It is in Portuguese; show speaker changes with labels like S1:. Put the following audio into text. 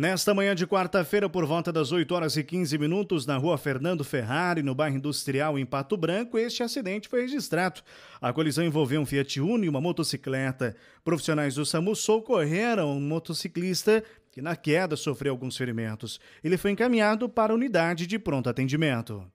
S1: Nesta manhã de quarta-feira, por volta das 8 horas e 15 minutos, na rua Fernando Ferrari, no bairro Industrial, em Pato Branco, este acidente foi registrado. A colisão envolveu um Fiat Uno e uma motocicleta. Profissionais do SAMU socorreram um motociclista que, na queda, sofreu alguns ferimentos. Ele foi encaminhado para a unidade de pronto atendimento.